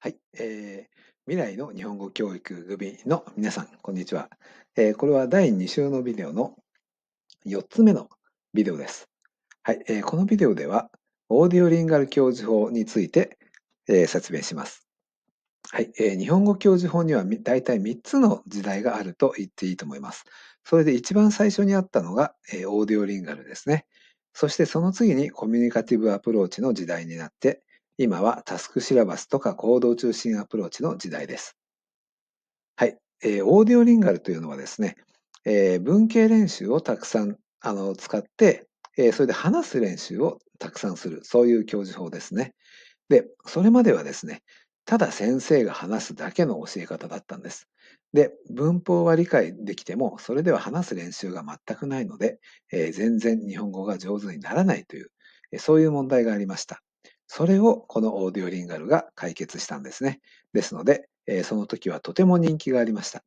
はい、えー、未来の日本語教育組の皆さん、こんにちは。えー、これは第2週のビデオの4つ目のビデオです。はい、えー、このビデオでは、オーディオリンガル教授法について、えー、説明します。はい、えー、日本語教授法には大体3つの時代があると言っていいと思います。それで一番最初にあったのが、えー、オーディオリンガルですね。そしてその次にコミュニカティブアプローチの時代になって、今はタスクシラバスとか行動中心アプローチの時代です。はい。えー、オーディオリンガルというのはですね、えー、文系練習をたくさんあの使って、えー、それで話す練習をたくさんする、そういう教授法ですね。で、それまではですね、ただ先生が話すだけの教え方だったんです。で、文法は理解できても、それでは話す練習が全くないので、えー、全然日本語が上手にならないという、えそういう問題がありました。それをこのオーディオリンガルが解決したんですね。ですので、えー、その時はとても人気がありました。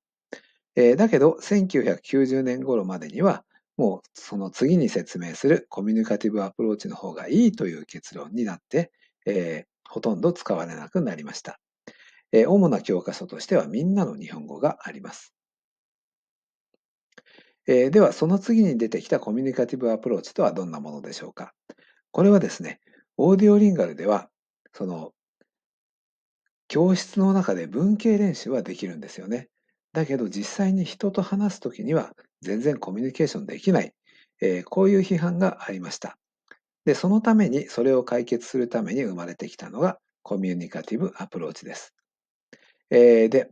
えー、だけど、1990年頃までには、もうその次に説明するコミュニカティブアプローチの方がいいという結論になって、えー、ほとんど使われなくなりました。えー、主な教科書としてはみんなの日本語があります。えー、では、その次に出てきたコミュニカティブアプローチとはどんなものでしょうか。これはですね、オーディオリンガルでは、その、教室の中で文系練習はできるんですよね。だけど実際に人と話すときには全然コミュニケーションできない、えー、こういう批判がありました。で、そのために、それを解決するために生まれてきたのがコミュニカティブアプローチです。えー、で、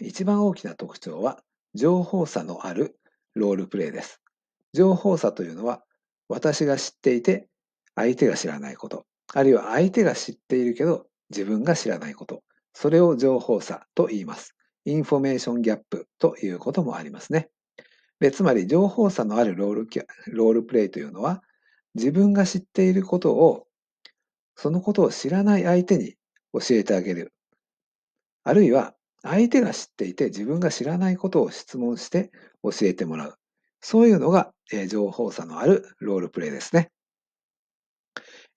一番大きな特徴は情報差のあるロールプレイです。情報差というのは私が知っていて相手が知らないこと、あるいは相手が知っているけど自分が知らないこと、それを情報差と言います。インフォメーションギャップということもありますね。でつまり、情報差のあるロールロールプレイというのは、自分が知っていることを、そのことを知らない相手に教えてあげる。あるいは、相手が知っていて自分が知らないことを質問して教えてもらう。そういうのが、え情報差のあるロールプレイですね。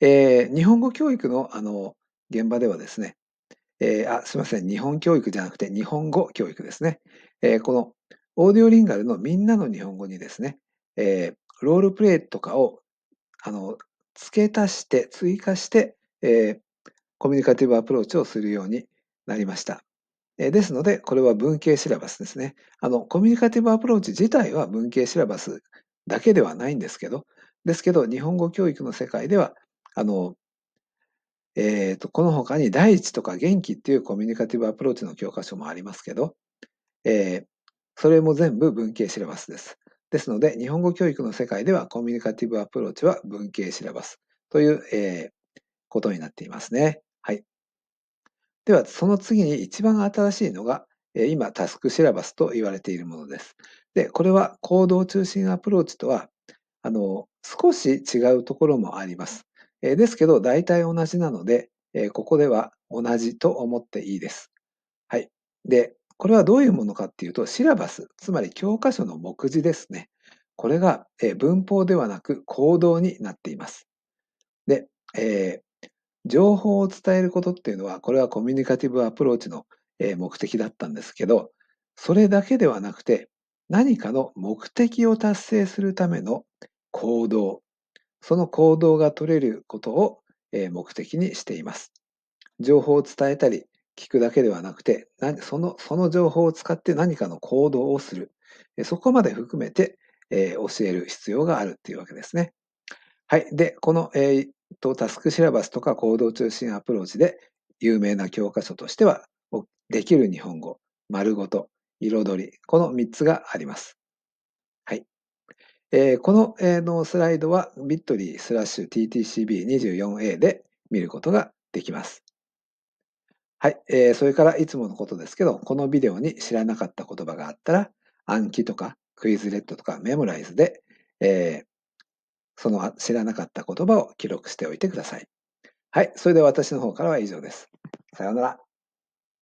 えー、日本語教育のあの現場ではですね、えー、あすみません、日本教育じゃなくて日本語教育ですね。えー、このオーディオリンガルのみんなの日本語にですね、えー、ロールプレイとかをあの付け足して、追加して、えコミュニカティブアプローチをするようになりました。えですので、これは文系シラバスですね。あの、コミュニカティブアプローチ自体は文系シラバスだけではないんですけど、ですけど、日本語教育の世界では、あの、えっ、ー、と、この他に第一とか元気っていうコミュニカティブアプローチの教科書もありますけど、えー、それも全部文系シラバスです。ですので、日本語教育の世界ではコミュニカティブアプローチは文系シラバスという、えー、ことになっていますね。はい。では、その次に一番新しいのが、今、タスクシラバスと言われているものです。で、これは行動中心アプローチとは、あの、少し違うところもあります。えですけど、大体同じなので、えここでは同じと思っていいです。はい。で、これはどういうものかっていうと、シラバス、つまり教科書の目次ですね。これが、え文法ではなく行動になっています。で、えー、情報を伝えることっていうのは、これはコミュニカティブアプローチの、え目的だったんですけど、それだけではなくて、何かの目的を達成するための行動その行動が取れることを目的にしています。情報を伝えたり、聞くだけではなくて、その、その情報を使って何かの行動をする。そこまで含めて、えー、教える必要があるっていうわけですね。はい。で、この、えー、と、タスクシラバスとか行動中心アプローチで有名な教科書としては、できる日本語、丸ごと、彩り、この3つがあります。えー、この、えー、のスライドは bit.ly スラッシュ ttcb24a で見ることができます。はい、えー、それからいつものことですけど、このビデオに知らなかった言葉があったら、暗記とかクイズレットとかメモライズで、えー、その知らなかった言葉を記録しておいてください。はい、それでは私の方からは以上です。さようなら。